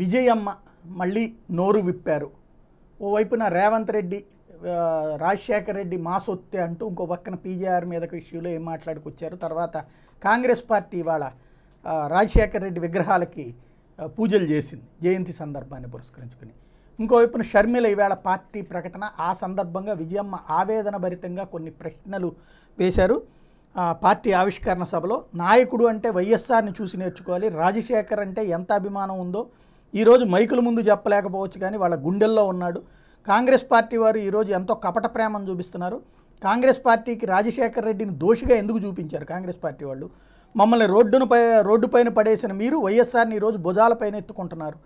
విజయమ్మ మళ్ళీ నోరు విప్పారు ఓవైపున రేవంత్ రెడ్డి రాజశేఖర రెడ్డి మాసొత్తే అంటూ ఇంకో పక్కన పీజేఆర్ మీద ఇష్యూలో ఏం మాట్లాడుకొచ్చారు తర్వాత కాంగ్రెస్ పార్టీ ఇవాళ రాజశేఖర రెడ్డి విగ్రహాలకి పూజలు చేసింది జయంతి సందర్భాన్ని పురస్కరించుకుని ఇంకోవైపున షర్మిల ఈవేళ పార్టీ ప్రకటన ఆ సందర్భంగా విజయమ్మ ఆవేదన భరితంగా కొన్ని ప్రశ్నలు వేశారు పార్టీ ఆవిష్కరణ సభలో నాయకుడు అంటే వైఎస్ఆర్ని చూసి నేర్చుకోవాలి రాజశేఖర్ అంటే ఎంత అభిమానం ఉందో ఈరోజు మైకుల ముందు చెప్పలేకపోవచ్చు కానీ వాళ్ళ గుండెల్లో ఉన్నాడు కాంగ్రెస్ పార్టీ వారు ఈరోజు ఎంతో కపట ప్రేమను చూపిస్తున్నారు కాంగ్రెస్ పార్టీకి రాజశేఖర రెడ్డిని దోషిగా ఎందుకు చూపించారు కాంగ్రెస్ పార్టీ వాళ్ళు మమ్మల్ని రోడ్డును పై రోడ్డుపైన పడేసిన మీరు వైఎస్ఆర్ని ఈరోజు భుజాలపైన ఎత్తుకుంటున్నారు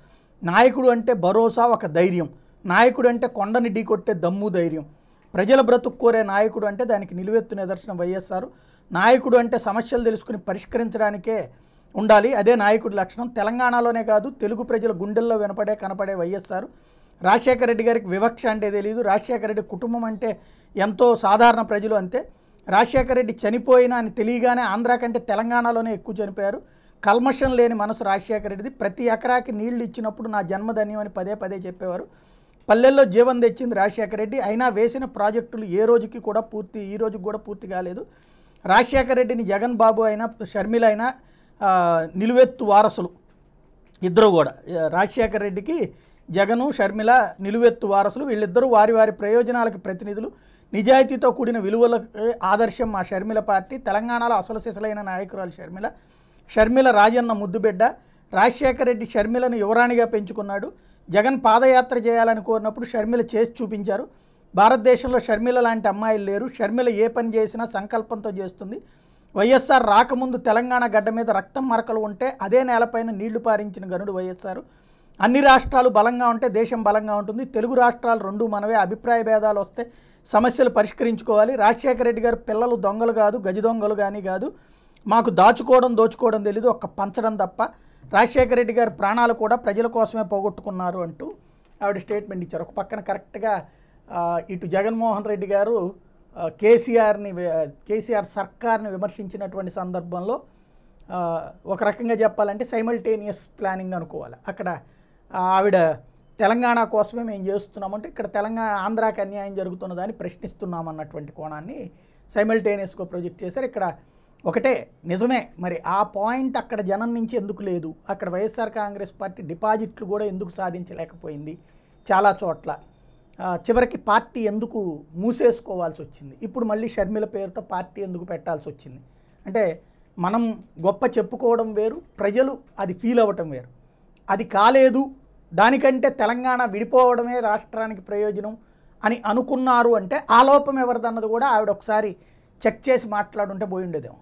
నాయకుడు అంటే భరోసా ఒక ధైర్యం నాయకుడు అంటే కొండని ఢీకొట్టే దమ్ము ధైర్యం ప్రజల బ్రతుకు కోరే నాయకుడు అంటే దానికి నిలువెత్తు నిదర్శనం వైఎస్ఆర్ నాయకుడు అంటే సమస్యలు తెలుసుకుని పరిష్కరించడానికే ఉండాలి అదే నాయకుడి లక్షణం తెలంగాణలోనే కాదు తెలుగు ప్రజల గుండెల్లో వినపడే కనపడే వైఎస్ఆర్ రాజశేఖర రెడ్డి గారికి వివక్ష అంటే తెలియదు రాజశేఖర రెడ్డి కుటుంబం అంటే ఎంతో సాధారణ ప్రజలు అంతే రాజశేఖర రెడ్డి చనిపోయినా అని తెలియగానే ఆంధ్ర కంటే తెలంగాణలోనే ఎక్కువ చనిపోయారు కల్మషం లేని మనసు రాజశేఖర రెడ్డిది ప్రతి ఎకరాకి నీళ్లు ఇచ్చినప్పుడు నా జన్మధన్యం అని పదే పదే చెప్పేవారు పల్లెల్లో జీవం తెచ్చింది రాజశేఖర రెడ్డి అయినా వేసిన ప్రాజెక్టులు ఏ రోజుకి కూడా పూర్తి ఈ రోజుకి కూడా పూర్తి కాలేదు రాజశేఖర రెడ్డిని జగన్ బాబు అయినా షర్మిల అయినా నిలువెత్తు వారసులు ఇద్దరు కూడా రాజశేఖర రెడ్డికి జగను షర్మిల నిలువెత్తు వారసులు వీళ్ళిద్దరూ వారి వారి ప్రయోజనాలకు ప్రతినిధులు నిజాయితీతో కూడిన విలువల ఆదర్శం మా షర్మిల పార్టీ తెలంగాణలో అసలు సిసలైన నాయకురాలు షర్మిల షర్మిల రాజన్న ముద్దుబిడ్డ రాజశేఖర రెడ్డి షర్మిలను యువరాణిగా పెంచుకున్నాడు జగన్ పాదయాత్ర చేయాలని కోరినప్పుడు షర్మిల చేసి చూపించారు భారతదేశంలో షర్మిల లాంటి అమ్మాయిలు లేరు షర్మిల ఏ పని చేసినా సంకల్పంతో చేస్తుంది వైఎస్ఆర్ రాకముందు తెలంగాణ గడ్డ మీద రక్తం మరకలు ఉంటే అదే నేలపైన నీళ్లు పారించిన గనుడు వైఎస్ఆర్ అన్ని రాష్ట్రాలు బలంగా ఉంటే దేశం బలంగా ఉంటుంది తెలుగు రాష్ట్రాలు రెండు మనవే అభిప్రాయ భేదాలు వస్తే సమస్యలు పరిష్కరించుకోవాలి రాజశేఖర రెడ్డి గారు పిల్లలు దొంగలు కాదు గజ దొంగలు కానీ కాదు మాకు దాచుకోవడం దోచుకోవడం తెలీదు ఒక్క పంచడం తప్ప రాజశేఖర రెడ్డి గారు ప్రాణాలు కూడా ప్రజల కోసమే పోగొట్టుకున్నారు అంటూ ఆవిడ స్టేట్మెంట్ ఇచ్చారు ఒక పక్కన కరెక్ట్గా ఇటు జగన్మోహన్ రెడ్డి గారు కేసీఆర్ని కేసీఆర్ సర్కార్ని విమర్శించినటువంటి సందర్భంలో ఒక రకంగా చెప్పాలంటే సైమల్టేనియస్ ప్లానింగ్ అనుకోవాలి అక్కడ ఆవిడ తెలంగాణ కోసమే మేము చేస్తున్నామంటే ఇక్కడ తెలంగాణ ఆంధ్రాకి అన్యాయం జరుగుతున్నదని ప్రశ్నిస్తున్నామన్నటువంటి కోణాన్ని సైమల్టేనియస్గా ప్రొజెక్ట్ చేశారు ఇక్కడ ఒకటే నిజమే మరి ఆ పాయింట్ అక్కడ జనం నుంచి ఎందుకు లేదు అక్కడ వైఎస్ఆర్ కాంగ్రెస్ పార్టీ డిపాజిట్లు కూడా ఎందుకు సాధించలేకపోయింది చాలా చోట్ల చివరికి పార్టీ ఎందుకు మూసేసుకోవాల్సి వచ్చింది ఇప్పుడు మళ్ళీ షర్మిల పేరుతో పార్టీ ఎందుకు పెట్టాల్సి వచ్చింది అంటే మనం గొప్ప చెప్పుకోవడం వేరు ప్రజలు అది ఫీల్ అవ్వటం వేరు అది కాలేదు దానికంటే తెలంగాణ విడిపోవడమే రాష్ట్రానికి ప్రయోజనం అని అనుకున్నారు అంటే ఆ లోపం ఎవరిదన్నది కూడా ఆవిడ ఒకసారి చెక్ చేసి మాట్లాడుంటే పోయి ఉండేదేమో